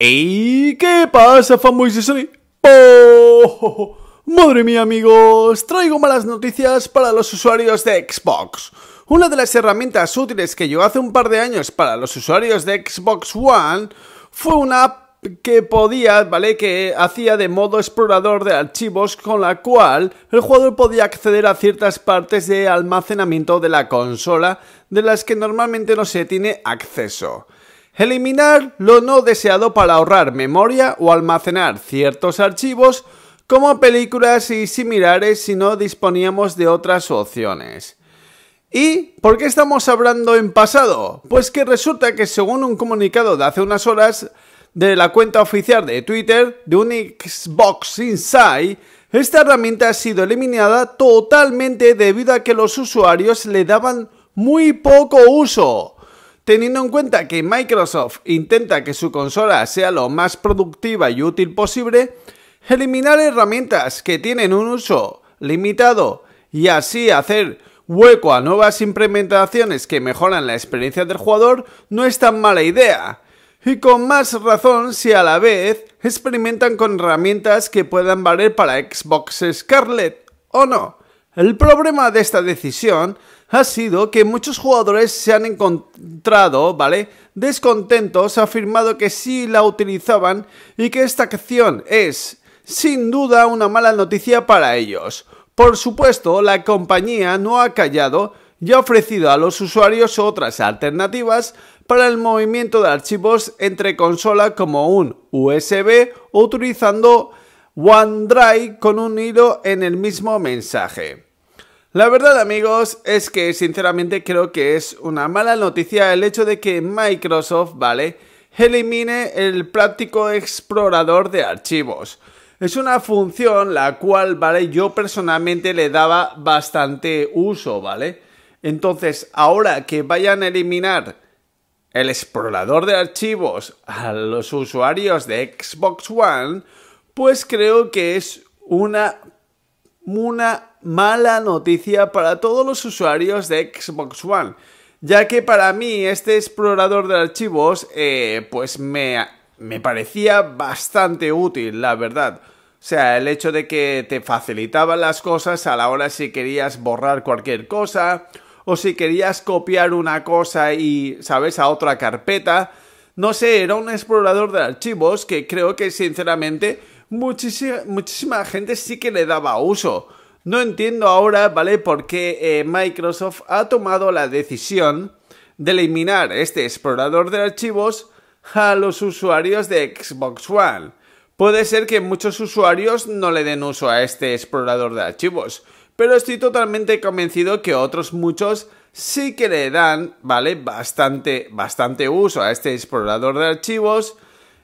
¡Ey! qué pasa, fanboys de ¡Oh! Madre mía, amigos, traigo malas noticias para los usuarios de Xbox. Una de las herramientas útiles que llegó hace un par de años para los usuarios de Xbox One fue una app que podía, ¿vale? Que hacía de modo explorador de archivos con la cual el jugador podía acceder a ciertas partes de almacenamiento de la consola de las que normalmente no se tiene acceso. Eliminar lo no deseado para ahorrar memoria o almacenar ciertos archivos como películas y similares si no disponíamos de otras opciones. ¿Y por qué estamos hablando en pasado? Pues que resulta que según un comunicado de hace unas horas de la cuenta oficial de Twitter de un Xbox Inside, esta herramienta ha sido eliminada totalmente debido a que los usuarios le daban muy poco uso. Teniendo en cuenta que Microsoft intenta que su consola sea lo más productiva y útil posible, eliminar herramientas que tienen un uso limitado y así hacer hueco a nuevas implementaciones que mejoran la experiencia del jugador no es tan mala idea. Y con más razón si a la vez experimentan con herramientas que puedan valer para Xbox Scarlet o no. El problema de esta decisión ha sido que muchos jugadores se han encontrado, ¿vale? Descontentos, afirmado que sí la utilizaban y que esta acción es, sin duda, una mala noticia para ellos. Por supuesto, la compañía no ha callado y ha ofrecido a los usuarios otras alternativas para el movimiento de archivos entre consola como un USB o utilizando OneDrive con un hilo en el mismo mensaje. La verdad amigos es que sinceramente creo que es una mala noticia el hecho de que Microsoft, ¿vale? Elimine el práctico explorador de archivos. Es una función la cual, ¿vale? Yo personalmente le daba bastante uso, ¿vale? Entonces, ahora que vayan a eliminar el explorador de archivos a los usuarios de Xbox One, pues creo que es una una mala noticia para todos los usuarios de Xbox One, ya que para mí este explorador de archivos eh, pues me, me parecía bastante útil, la verdad. O sea, el hecho de que te facilitaba las cosas a la hora si querías borrar cualquier cosa o si querías copiar una cosa y, ¿sabes?, a otra carpeta. No sé, era un explorador de archivos que creo que sinceramente muchísima, muchísima gente sí que le daba uso. No entiendo ahora, ¿vale?, por qué eh, Microsoft ha tomado la decisión de eliminar este explorador de archivos a los usuarios de Xbox One. Puede ser que muchos usuarios no le den uso a este explorador de archivos, pero estoy totalmente convencido que otros muchos sí que le dan, ¿vale? Bastante, bastante uso a este explorador de archivos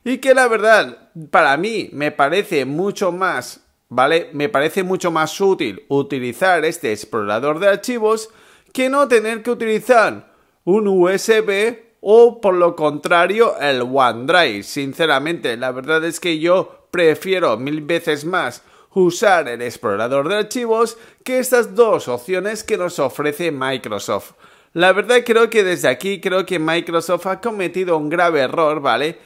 y que la verdad para mí me parece mucho más, ¿vale? Me parece mucho más útil utilizar este explorador de archivos que no tener que utilizar un USB o por lo contrario el OneDrive. Sinceramente, la verdad es que yo prefiero mil veces más usar el explorador de archivos que estas dos opciones que nos ofrece Microsoft. La verdad creo que desde aquí creo que Microsoft ha cometido un grave error, ¿vale?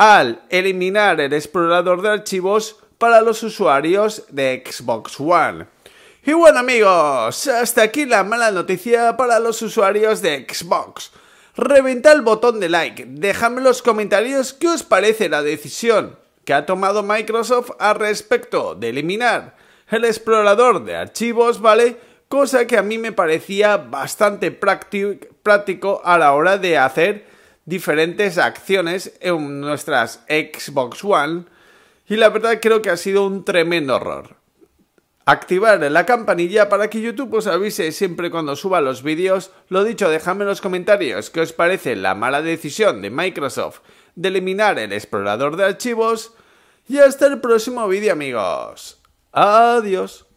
al eliminar el explorador de archivos para los usuarios de Xbox One. Y bueno amigos, hasta aquí la mala noticia para los usuarios de Xbox. Reventa el botón de like, dejadme en los comentarios qué os parece la decisión que ha tomado Microsoft al respecto de eliminar el explorador de archivos, ¿vale? Cosa que a mí me parecía bastante práctico a la hora de hacer diferentes acciones en nuestras Xbox One y la verdad creo que ha sido un tremendo error. Activar la campanilla para que YouTube os avise siempre cuando suba los vídeos. Lo dicho, dejadme en los comentarios qué os parece la mala decisión de Microsoft de eliminar el explorador de archivos. Y hasta el próximo vídeo amigos. Adiós.